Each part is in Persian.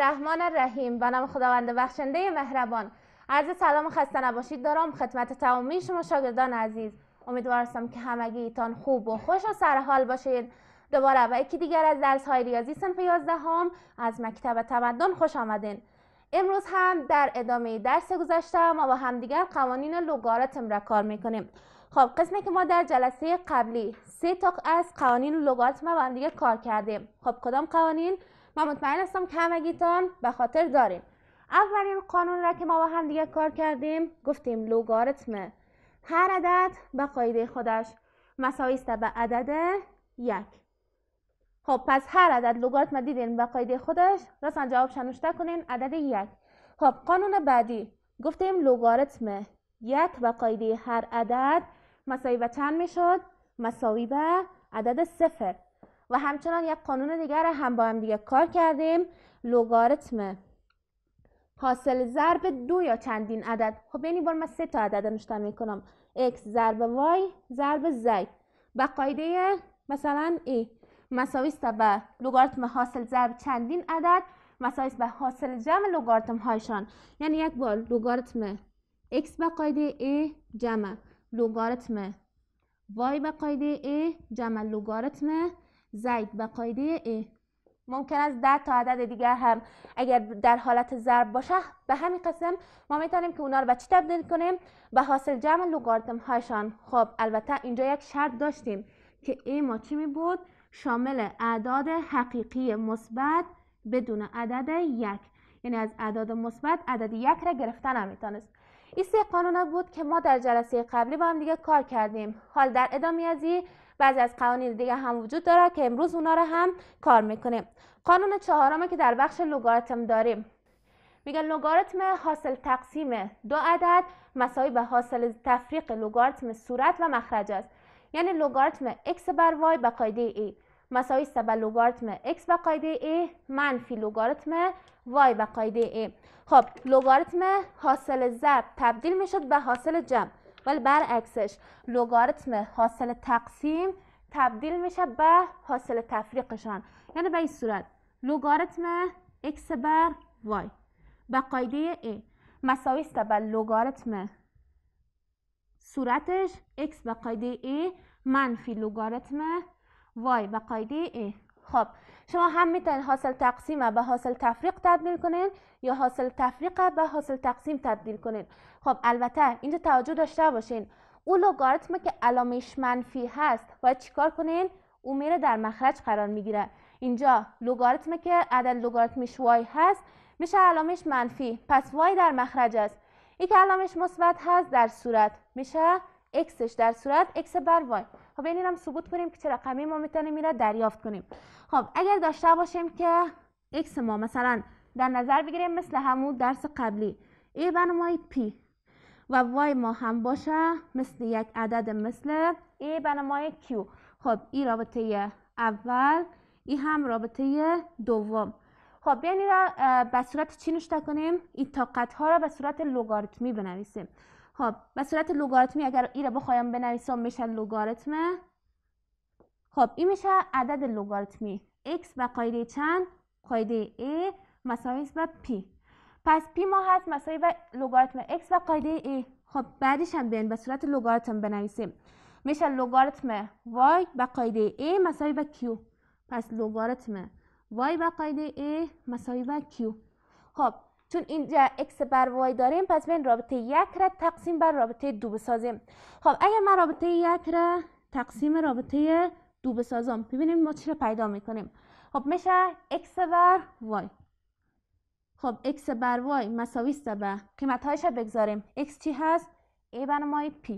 رحمان الرحیم به نام خداوند بخشنده مهربان عرض سلام و خسته نباشید دارم خدمت تمامی شما شاگردان عزیز امیدوارم که همگی تان خوب و خوش و سرحال باشید دوباره و یکی دیگر از درس های ریاضی صنف 11 هم از مکتب تمدن خوش آمدین امروز هم در ادامه درس گذشته ما با همدیگر قوانین لوگاریتم را کار میکنیم خب قسمی که ما در جلسه قبلی سه تا از قوانین لوگاریتم با دیگه کار کردیم خب کدام قوانین ما مطمئن هستم که همگیتان به خاطر داریم. اولین قانون را که ما با هم دیگه کار کردیم گفتیم لوگاریتم هر عدد به قاعده خودش مساوی است به عدد یک خب پس هر عدد لوگاریتم دیدین به قاعده خودش راستن جواب شنوشته کنین عدد یک خب قانون بعدی گفتیم لوگاریتم یک به قاعده هر عدد مساوی به چند میشد مساوی به عدد صفر و همچنان یک قانون دیگر هم با هم دیگه کار کردیم لوگاریتم حاصل ضرب دو یا چندین عدد خب یعنی بار من سه تا عدد نشتم میکنم x ضرب y ضرب z به قاعده مثلا ای مساوی است به لوگاریتم حاصل ضرب چندین عدد مساوی به حاصل جمع لوگارتم هایشان یعنی یک بار لوگاریتم x به قاعده a جمع لوگاریتم y به قاعده a جمع لوگاریتم زید و قاعده ای ممکن است ده تا عدد دیگر هم اگر در حالت ضرب باشه به همین قسم ما میتونیم که اونا رو به چی تبدیل کنیم به حاصل جمع لوگارتم هایشان خب البته اینجا یک شرط داشتیم که ای ما چی می بود شامل اعداد حقیقی مثبت بدون عدد یک یعنی از اعداد مثبت عدد یک را گرفته نمیتونست این سه قانون بود که ما در جلسه قبلی با هم دیگه کار کردیم حال در ادامه بعضی از قوانین دیگه هم وجود داره که امروز اونا رو هم کار میکنیم قانون چهارم که در بخش لوگاریتم داریم میگه لوگاریتم حاصل تقسیم دو عدد مساوی به حاصل تفریق لوگاریتم صورت و مخرج است یعنی لوگاریتم x بر y به قاعده ای. E، مساوی است به لوگاریتم x به قاعده ای e، منفی لوگاریتم y به قاعده ای. E. خب لوگاریتم حاصل ضرب تبدیل میشد به حاصل جمع ولی برعکسش لوگاریتم حاصل تقسیم تبدیل میشه به حاصل تفریقشان یعنی به این صورت لوگاریتم x بر y به قایده a مساوی است به لوگاریتم صورتش x به قایده a منفی لوگاریتم y به قایده a خب شما هم میتونید حاصل تقسیم به حاصل تفریق تبدیل کنین یا حاصل تفریق به حاصل تقسیم تبدیل کنین خب البته اینجا توجه داشته باشین اون لوگاریتم که علامش منفی هست باید چیکار کنین او میره در مخرج قرار میگیره اینجا لوگاریتم که عدد لوگاریتمش وای هست میشه علامش منفی پس وای در مخرج است یک علامش مثبت هست در صورت میشه اکسش در صورت اکس بر وای خب این هم ثبوت کنیم که چه رقمی ما میتونیم این را دریافت کنیم خب اگر داشته باشیم که x ما مثلا در نظر بگیریم مثل همون درس قبلی a بنمای p و وای ما هم باشه مثل یک عدد مثل a بنمای q خب این رابطه اول این هم رابطه دوم خب بیاین را به صورت چی نشته کنیم این طاقت ها را به صورت لوگاریتمی بنویسیم خب به صورت لوگاریتمی اگر این رو بخوایم بنویسم میشه لوگاریتم خب این میشه عدد لوگاریتمی x به قایده چند قایده a مساوی است به p پس p ما هست مساوی به لوگاریتم x و قایده a خب بعدش هم بین به صورت لوگاریتم بنویسیم میشه لوگاریتم y به قایده a مساوی به q پس لوگاریتم y به قایده a مساوی به q خب چون اینجا x بر y داریم پس من رابطه یک را تقسیم بر رابطه دو بسازیم خب اگر من رابطه یک را تقسیم رابطه دو بسازم ببینیم ما چی را پیدا میکنیم خب میشه x بر y خب x بر y مساوی است به قیمت هایش بگذاریم x چی هست a بر p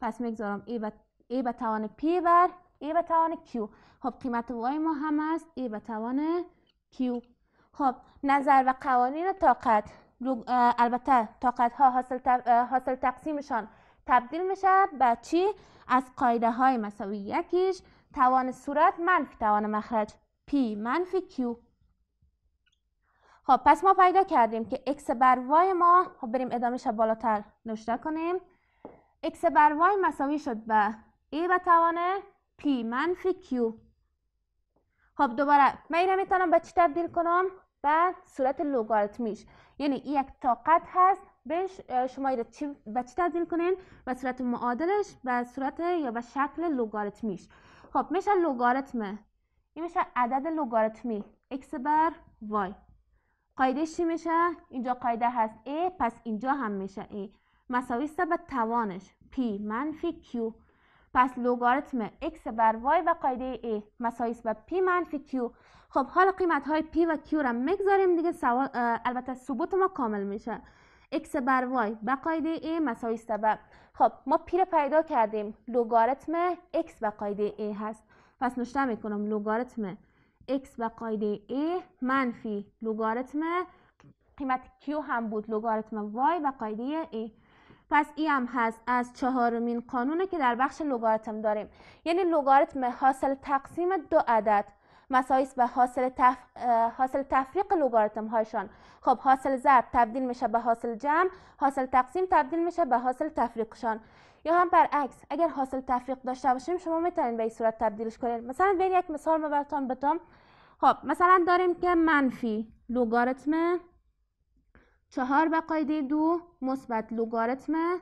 پس میگذارم a به a به توان p بر a به توان q خب قیمت y ما هم است a به توان q خب نظر و قوانین طاقت البته طاقت ها حاصل, حاصل تقسیمشان تبدیل میشه به چی از قایده های مساوی یکیش توان صورت منفی توان مخرج P منفی Q خب پس ما پیدا کردیم که x بر ما خب بریم ادامهش بالاتر نوشته کنیم x بر y مساوی شد به ای e به توان P منفی Q خب دوباره من اینو میتونم به چی تبدیل کنم به صورت لوگاریتمیش یعنی یک طاقت هست بهش شما رو چی به چی تبدیل کنین به صورت معادلش به صورت یا به شکل لوگاریتمیش خب میشه لوگاریتم این میشه عدد لوگاریتمی x بر y قاعده چی میشه اینجا قاعده هست ای پس اینجا هم میشه ای مساوی است به توانش p منفی q پس لوگاریتم x بر y و قاعده a است با p منفی q خب حالا قیمت های p و q را میگذاریم دیگه سوال البته ثبوت ما کامل میشه x بر y با قاعده a است به خب ما p را پیدا کردیم لوگاریتم x با قاعده a هست پس نشته میکنم لوگاریتم x با قاعده a منفی لوگاریتم قیمت q هم بود لوگاریتم y با قاعده a پس ای هم هست از چهارمین قانونه که در بخش لگاریتم داریم یعنی لگاریتم حاصل تقسیم دو عدد مسایس به حاصل, تف... حاصل تفریق لگارتم هایشان خب حاصل ضرب تبدیل میشه به حاصل جمع حاصل تقسیم تبدیل میشه به حاصل تفریقشان یا هم برعکس اگر حاصل تفریق داشته باشیم شما میتونید به این صورت تبدیلش کنید مثلا بین یک مثال ما براتون بتام خب مثلا داریم که منفی لوگاریتم چهار به قایده دو مثبت لگارتمه.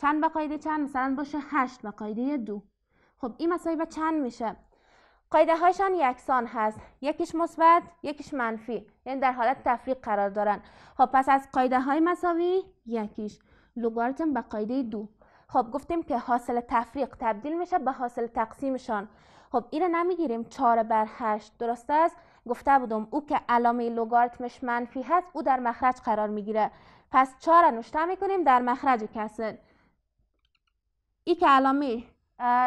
چند به قایده چند مثلا باشه هشت به قایده دو خب این مساوی به چند میشه قایده هایشان یکسان هست یکیش مثبت یکیش منفی یعنی در حالت تفریق قرار دارن خب پس از قایده های مساوی یکیش لگارتم به قایده دو خب گفتیم که حاصل تفریق تبدیل میشه به حاصل تقسیمشان خب اینو نمیگیریم 4 بر 8 درست است گفته بودم او که علامه لوگارتمش منفی هست او در مخرج قرار میگیره پس چهار نشته میکنیم در مخرج کسل ای که علامه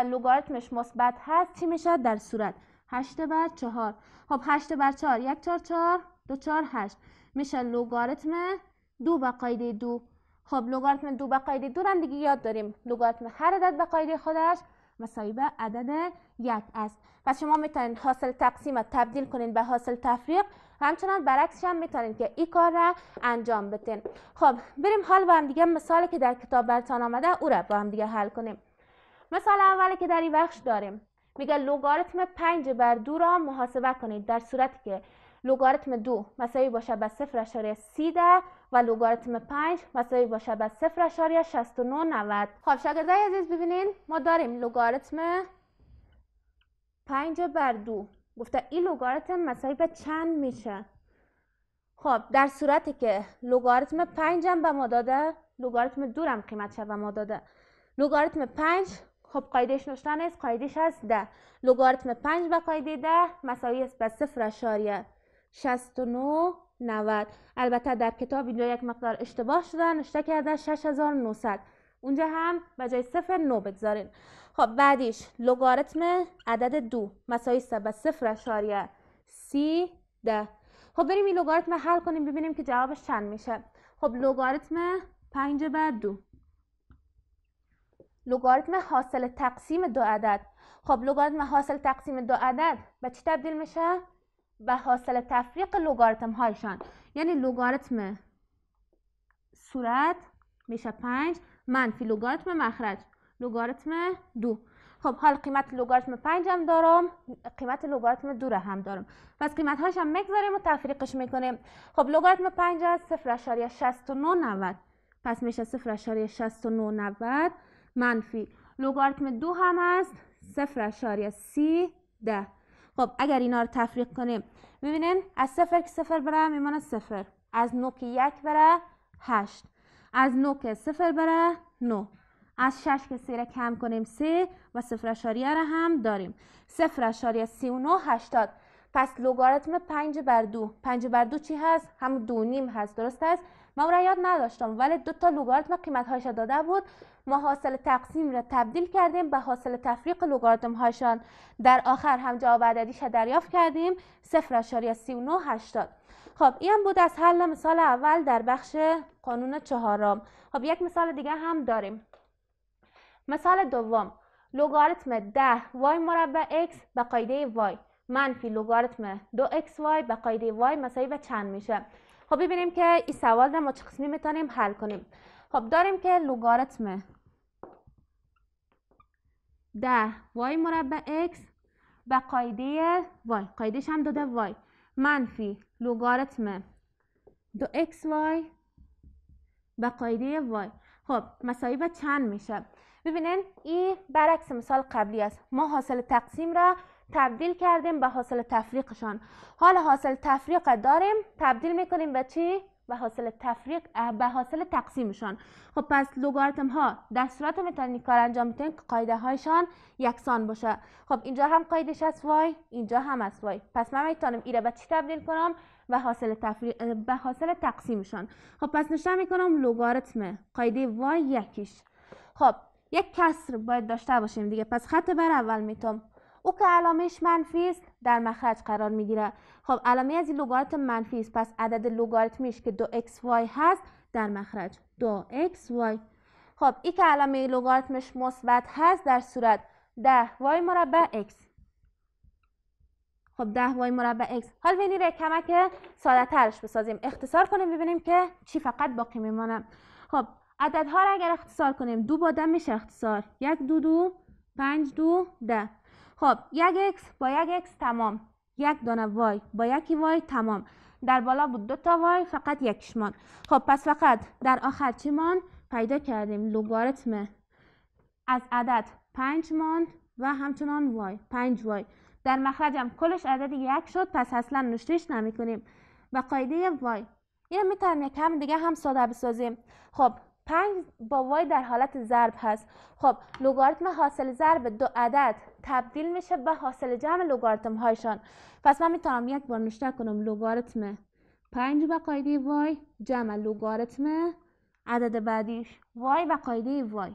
لوگارتمش مثبت هست چی میشه در صورت هشت بر چهار خب هشت بر چهار یک چهار چهار دو چهار هشت میشه لوگارتم دو با قایده دو خب لوگارتم دو با قایده دو هم دیگه یاد داریم لوگارتم هر عدد به قایده خودش مساوی عدد یک است پس شما میتونید حاصل تقسیم را تبدیل کنید به حاصل تفریق همچنان برعکسش هم میتونید که این کار را انجام بدین خب بریم حال با هم دیگه مثالی که در کتاب برتان آمده او را با هم دیگه حل کنیم مثال اولی که در این بخش داریم میگه لوگاریتم 5 بر دو را محاسبه کنید در صورتی که لوگاریتم دو مساوی باشه به ده و لوگاریتم 5 مساوی باشد به 0.6990 خب شاگردای عزیز ببینین ما داریم لوگاریتم 5 بر 2 گفته این لوگاریتم مساوی به چند میشه خب در صورتی که لوگاریتم 5 هم به ما داده لوگاریتم 2 هم قیمت شده به ما داده لوگاریتم 5 خب قاعدهش نوشتن است قاعدهش هست ده لوگاریتم 5 به قاعده ده مساوی است به 0.69 90 البته در کتاب اینجا یک مقدار اشتباه شده نوشته کرده 6900 اونجا هم به جای صفر نو بگذارین خب بعدیش لوگاریتم عدد دو مساوی است به صفر اشاریه سی ده خب بریم این لوگاریتم حل کنیم ببینیم که جوابش چند میشه خب لوگاریتم پنج به دو لوگاریتم حاصل تقسیم دو عدد خب لوگاریتم حاصل تقسیم دو عدد به چی تبدیل میشه به حاصل تفریق لوگارتم هایشان یعنی لوگارتم صورت میشه 5 منفی لوگارتم مخرج لوگارتم 2 خب حال قیمت لوگارتم 5 هم دارم قیمت لوگارتم 2 هم دارم پس قیمت هاشم مگذاریم و تفریقش میکنیم خب لوگارتم 5 از 0.6990 پس میشه 0.6990 منفی لوگارتم 2 هم از 0.3010 خب اگر اینا رو تفریق کنیم میبینین از صفر که صفر بره میمانه صفر از نوک یک بره هشت از نوک صفر بره نو از شش که سیره کم کنیم سه و صفر اشاریه رو هم داریم صفر اشاریه سی و نو هشتاد پس لوگاریتم پنج بر دو پنج بر دو چی هست؟ هم دو نیم هست درست است من را یاد نداشتم ولی دو تا لوگاریتم قیمتهایش داده بود ما حاصل تقسیم را تبدیل کردیم به حاصل تفریق لوگاریتم در آخر هم جواب عددیش دریافت کردیم 0.3980 خب این بود از حل مثال اول در بخش قانون چهارم خب یک مثال دیگه هم داریم مثال دوم لوگاریتم 10 وای مربع x به قاعده y منفی لوگاریتم 2xy به قاعده y مساوی به چند میشه خب ببینیم که این سوال رو ما چه قسمی میتونیم حل کنیم خب داریم که لوگاریتم ده وای مربع x به قایده وای قایدهش هم داده وای منفی لوگاریتم دو x وای به قایده وای خب مسایی به چند میشه ببینین این برعکس مثال قبلی است ما حاصل تقسیم را تبدیل کردیم به حاصل تفریقشان حال حاصل تفریق داریم تبدیل میکنیم به چی؟ به حاصل تفریق به حاصل تقسیمشان خب پس لوگارتم ها در صورت میتونید کار انجام میتونیم که قایده هایشان یکسان باشه خب اینجا هم قایدش از وای اینجا هم از وای پس من میتونم ایره به چی تبدیل کنم به حاصل تفریق به حاصل تقسیمشان خب پس نشان میکنم لوگاریتم قایده وای یکیش خب یک کسر باید داشته باشیم دیگه پس خط بر اول میتونم او که علامهش منفی است در مخرج قرار میگیره خب علامه از این لوگاریتم منفی است پس عدد لوگاریتمیش که دو x y هست در مخرج دو x y خب ای که علامه لوگارتمش مثبت هست در صورت ده y مربع x خب 10 وای مربع x خب، حالا ببینید رقمه که ساده ترش بسازیم اختصار کنیم ببینیم که چی فقط باقی میمونه. خب عددها را اگر اختصار کنیم دو با ده میشه اختصار یک دو دو پنج دو ده خب یک اکس با یک اکس تمام یک دانه وای با یکی وای تمام در بالا بود دو تا وای فقط یکش مان خب پس فقط در آخر چی مان پیدا کردیم لوگاریتم از عدد پنج ماند و همچنان وای پنج وای در مخرجم کلش عدد یک شد پس اصلا نشتیش نمی کنیم و قایده وای یه یعنی میتونیم یک هم دیگه هم ساده بسازیم خب 5 با وای در حالت ضرب هست خب لگارتم حاصل ضرب دو عدد تبدیل میشه به حاصل جمع لوگاریتم هایشان پس من میتونم یک بار نوشته کنم لوگاریتم 5 و قاعده وای جمع لوگاریتم عدد بعدیش وای و قاعده وای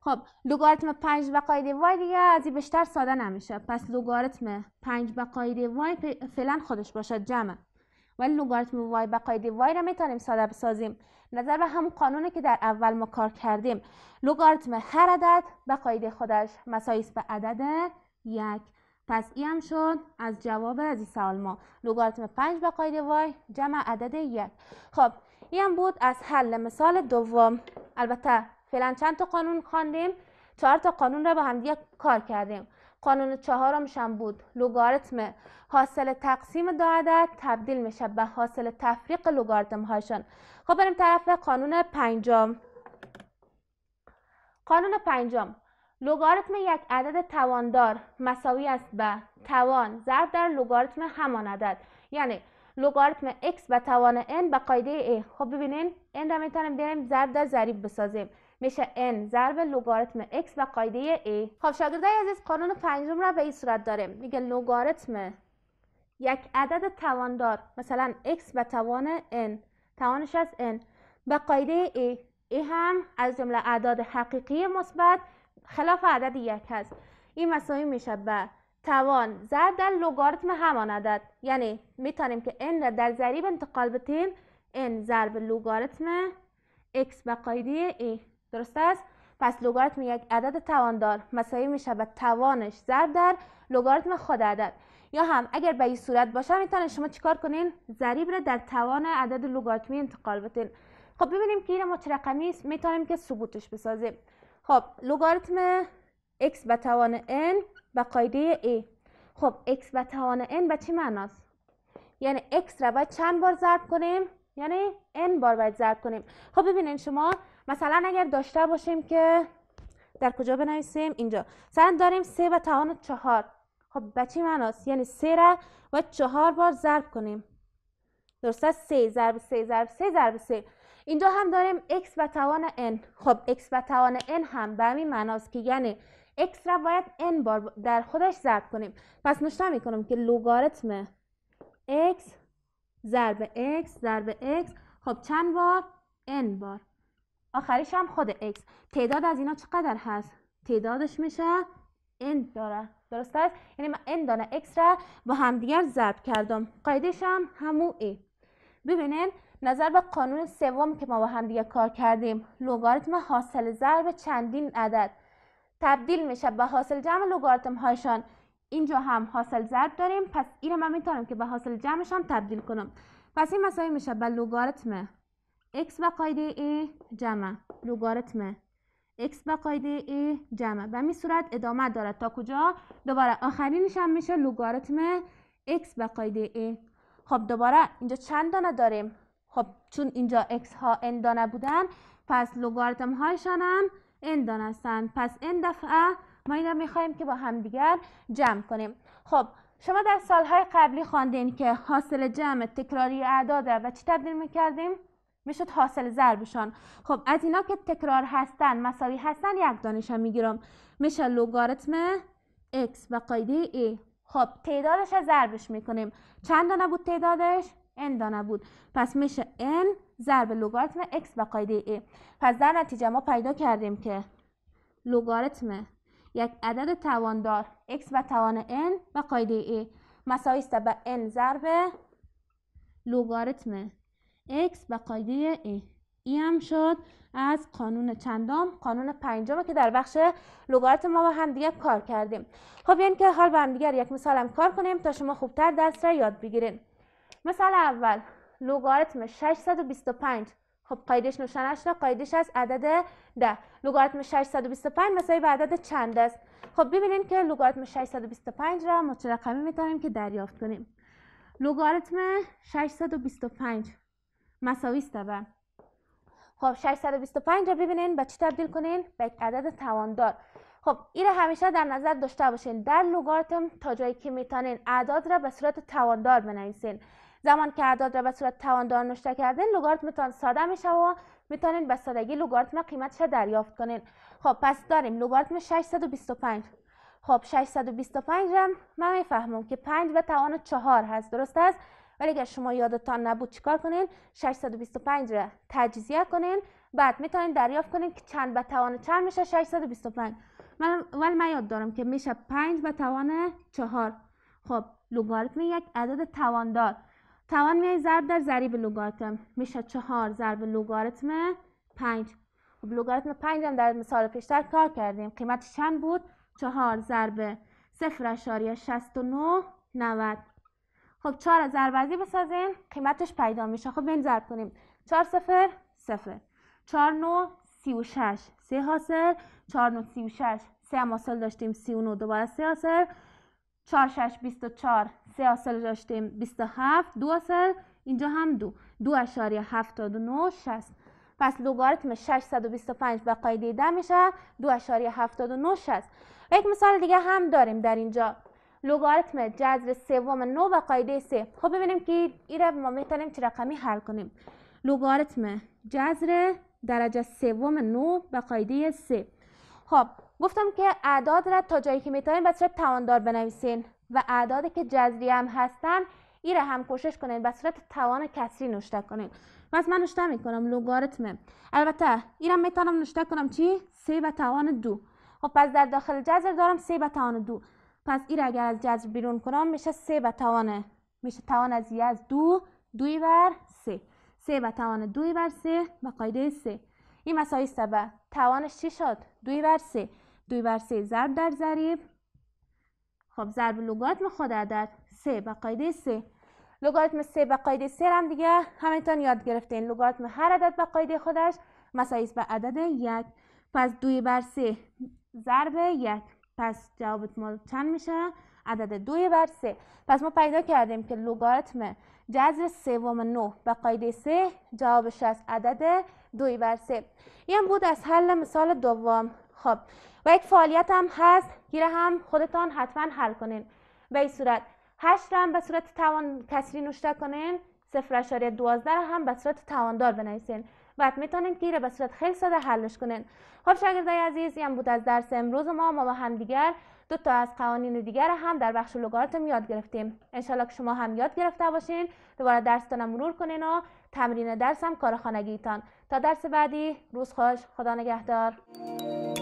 خب لوگاریتم 5 و قاعده وای دیگه از این بیشتر ساده نمیشه پس لوگاریتم 5 و قاعده وای فعلا خودش باشد جمع ولی لوگاریتم وای و قاعده وای را میتونیم ساده بسازیم نظر به همون قانونی که در اول ما کار کردیم لوگاریتم هر عدد به قاعده خودش است به عدد یک پس ای هم شد از جواب از این سوال ما لوگاریتم 5 به قاعده وای جمع عدد یک خب این هم بود از حل مثال دوم البته فعلا چند تا قانون خواندیم چهار تا قانون را با هم کار کردیم قانون چهارمش هم بود لوگاریتم حاصل تقسیم دو عدد تبدیل میشه به حاصل تفریق لوگاریتم هاشون خب بریم طرف قانون پنجم قانون پنجم لوگاریتم یک عدد تواندار مساوی است به توان ضرب در لوگاریتم همان عدد یعنی لوگاریتم x به توان n به قاعده a خب ببینین n را میتونیم بریم ضرب در ضریب بسازیم میشه n ضرب لوگاریتم x و قاعده a خب شاگردای عزیز قانون پنجم را به این صورت داره میگه لوگاریتم یک عدد تواندار مثلا x به توان n توانش از n به قاعده a ای هم از جمله اعداد حقیقی مثبت خلاف عدد یک هست این مساوی میشه به توان ضرب در لوگاریتم همان عدد یعنی میتونیم که n را در ضریب انتقال بتیم. n ضرب لوگاریتم x به قاعده a درست است پس لوگاریتم یک عدد تواندار مساوی می به توانش ضرب در لوگاریتم خود عدد یا هم اگر به این صورت باشه میتونه شما چیکار کنین ضریب را در توان عدد لوگاریتمی انتقال بدین خب ببینیم که این ما است میتونیم که ثبوتش بسازیم خب لوگاریتم x به توان n به قاعده a خب x به توان n به چی معناست یعنی x را باید چند بار ضرب کنیم یعنی n بار باید ضرب کنیم خب ببینین شما مثلا اگر داشته باشیم که در کجا بنویسیم اینجا مثلا داریم سه و توان چهار خب به چی معناست یعنی سه را و چهار بار ضرب کنیم درسته سه ضرب سه ضرب سه ضرب سه اینجا هم داریم x و توان n خب x و توان n هم به همین معناست که یعنی x را باید n بار در خودش ضرب کنیم پس می میکنم که لوگاریتم x ضرب x ضرب x خب چند بار n بار آخریش هم خود x تعداد از اینا چقدر هست تعدادش میشه n داره درست است یعنی من n داره x را با همدیگر ضرب کردم قاعدش هم همو ای ببینین نظر به قانون سوم که ما با همدیگر کار کردیم لوگارتم حاصل ضرب چندین عدد تبدیل میشه به حاصل جمع لوگارتم هایشان اینجا هم حاصل ضرب داریم پس این من میتونم که به حاصل جمعشان تبدیل کنم پس این مساوی میشه به لوگاریتم x و قاعده ای جمع لوگاریتم x و قاعده ای جمع و این صورت ادامه دارد تا کجا دوباره آخرینش هم میشه لوگاریتم x و قاعده ای خب دوباره اینجا چند دانه داریم خب چون اینجا x ها n دانه بودن پس لوگاریتم هایشان هم n دانه هستند پس n دفعه ما اینا میخواهیم که با همدیگر جمع کنیم خب شما در سالهای قبلی خواندین که حاصل جمع تکراری اعداده و چی تبدیل میکردیم میشد حاصل ضربشان خب از اینا که تکرار هستن مساوی هستن یک هم میگیرم میشه لوگاریتم x و قایده ای خب تعدادش رو ضربش میکنیم چند دانه بود تعدادش n دانه بود پس میشه n ضرب لوگاریتم x و قاعده ای پس در نتیجه ما پیدا کردیم که لوگاریتم یک عدد تواندار x و توان n و قاعده ای مساوی است به n ضرب لوگاریتم x و قاعده ای ای هم شد از قانون چندم قانون پنجم که در بخش لوگاریتم ما با هم دیگه کار کردیم خب یعنی که حال با هم دیگر یک مثال هم کار کنیم تا شما خوبتر درس را یاد بگیرین مثال اول لوگاریتم 625 خب قایدش نشانش را قایدش از عدد ده لوگاریتم 625 مساوی به عدد چند است خب ببینیم که لوگاریتم 625 را مترقمی میتونیم که دریافت کنیم لوگاریتم 625 مساوی است به خب 625 را ببینین به چی تبدیل کنین به یک عدد تواندار خب این همیشه در نظر داشته باشین در لوگارتم تا جایی که میتونین اعداد را به صورت تواندار بنویسین زمان که اعداد را به صورت تواندار نوشته کردین تان ساده میشه و میتونین به سادگی لوگارتم قیمتش را دریافت کنین خب پس داریم لوگارتم 625 خب 625 را من میفهمم که 5 به توان 4 هست درست است ولی اگر شما یادتان نبود چیکار کنین 625 را تجزیه کنین بعد میتونین دریافت کنین که چند به توان چند میشه 625 من ولی من یاد دارم که میشه 5 به توان 4 خب لوگاریتم یک عدد تواندار توان میای ضرب در ضریب لوگاریتم میشه 4 ضرب لوگاریتم 5 خب لوگاریتم 5 هم در مثال پیشتر کار کردیم قیمت چند بود 4 ضرب 69 90 خب 4 رو ضربزی بسازیم قیمتش پیدا میشه خب این ضرب کنیم 4 0 صفر 4 9 36 3 حاصل 4 9 36 3 هم حاصل داشتیم 39 دوباره 3 حاصل 4 6 24 3 حاصل داشتیم 27 2 حاصل اینجا هم 2 دو اشاری 79 60 پس لوگاریتم 625 به قاعده 10 میشه 2.79 60 یک مثال دیگه هم داریم در اینجا لوگاریتم جذر سوم نو و قاعده سه خب ببینیم که این ما میتونیم چه رقمی حل کنیم لوگاریتم جذر درجه سوم نو و قاعده سه خب گفتم که اعداد را تا جایی که میتونیم به صورت تواندار بنویسین و اعدادی که جذری هم هستن این را هم کوشش کنین به صورت توان کسری نوشته کنین پس من نوشته میکنم لوگاریتم البته این را میتونم نوشته کنم چی سه و توان دو خب پس در داخل جذر دارم سه به توان دو پس ای اگر از جذر بیرون کنم میشه سه و توان میشه توان از یه از دو دوی بر سه سه و توان دوی بر سه و قاعده سه این مسایی سبه توان توانش چی شد دوی بر سه دوی بر سه ضرب در ضریب خب ضرب لوگاریتم خود عدد سه و قایده سه لوگاریتم سه به قایده سه هم دیگه همینطور یاد گرفتین لوگاریتم هر عدد به قایده خودش مساوی به عدد یک پس دوی بر سه ضرب یک پس جواب ما چند میشه عدد دوی بر سه پس ما پیدا کردیم که لوگاریتم جذر سوم نو و قاعده سه جوابش از عدد دوی بر سه این بود از حل مثال دوم خب و یک فعالیت هم هست گیره هم خودتان حتما حل کنین به این صورت هشت هم به صورت توان کسری نوشته کنین صفر اشاره دوازده هم به صورت تواندار بنویسین و میتونین که به صورت خیلی ساده حلش کنین خب شاگردای عزیز این بود از درس امروز ما ما با هم دیگر دو تا از قوانین دیگر هم در بخش لوگارتم یاد گرفتیم انشالله که شما هم یاد گرفته باشین دوباره درستان مرور کنین و تمرین درس هم کار خانگیتان تا درس بعدی روز خوش خدا نگهدار